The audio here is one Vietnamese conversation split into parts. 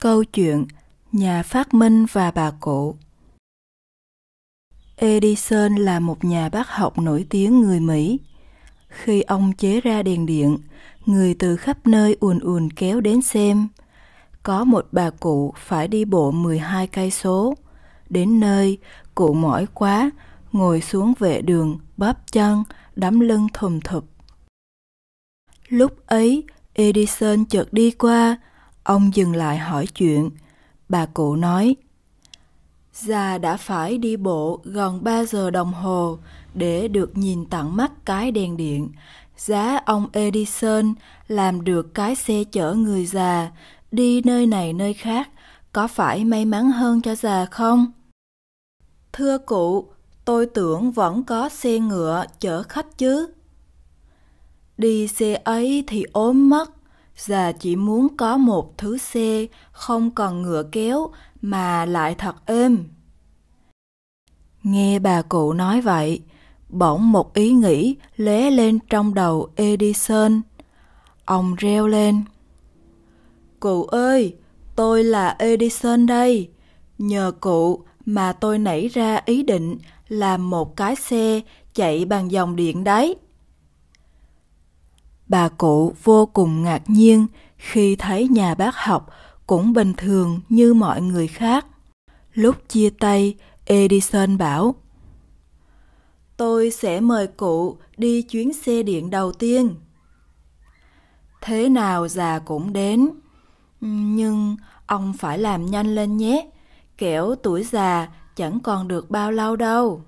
Câu chuyện Nhà phát minh và bà cụ Edison là một nhà bác học nổi tiếng người Mỹ. Khi ông chế ra đèn điện, người từ khắp nơi ùn ùn kéo đến xem. Có một bà cụ phải đi bộ 12 cây số. Đến nơi, cụ mỏi quá, ngồi xuống vệ đường, bóp chân, đấm lưng thùm thụp. Lúc ấy, Edison chợt đi qua, Ông dừng lại hỏi chuyện. Bà cụ nói, Già đã phải đi bộ gần ba giờ đồng hồ để được nhìn tận mắt cái đèn điện. Giá ông Edison làm được cái xe chở người già, đi nơi này nơi khác, có phải may mắn hơn cho già không? Thưa cụ, tôi tưởng vẫn có xe ngựa chở khách chứ. Đi xe ấy thì ốm mất, giờ chỉ muốn có một thứ xe không còn ngựa kéo mà lại thật êm. Nghe bà cụ nói vậy, bỗng một ý nghĩ lóe lên trong đầu Edison. Ông reo lên. Cụ ơi, tôi là Edison đây. Nhờ cụ mà tôi nảy ra ý định làm một cái xe chạy bằng dòng điện đấy bà cụ vô cùng ngạc nhiên khi thấy nhà bác học cũng bình thường như mọi người khác. Lúc chia tay, Edison bảo Tôi sẽ mời cụ đi chuyến xe điện đầu tiên. Thế nào già cũng đến. Nhưng ông phải làm nhanh lên nhé, kẻo tuổi già chẳng còn được bao lâu đâu.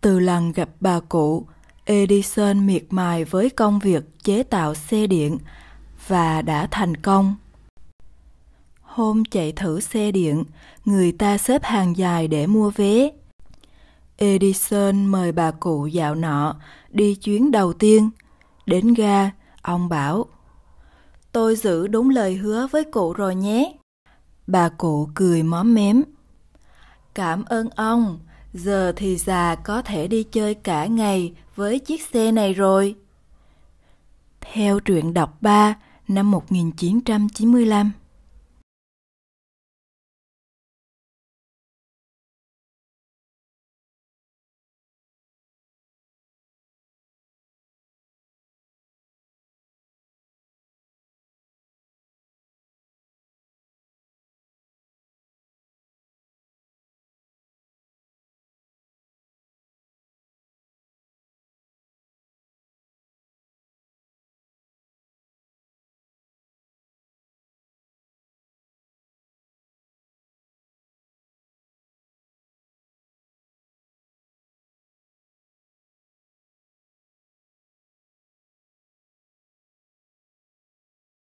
Từ lần gặp bà cụ, Edison miệt mài với công việc chế tạo xe điện và đã thành công. Hôm chạy thử xe điện, người ta xếp hàng dài để mua vé. Edison mời bà cụ dạo nọ đi chuyến đầu tiên. Đến ga, ông bảo, Tôi giữ đúng lời hứa với cụ rồi nhé. Bà cụ cười móm mém. Cảm ơn ông, Giờ thì già có thể đi chơi cả ngày với chiếc xe này rồi. Theo truyện đọc 3 năm 1995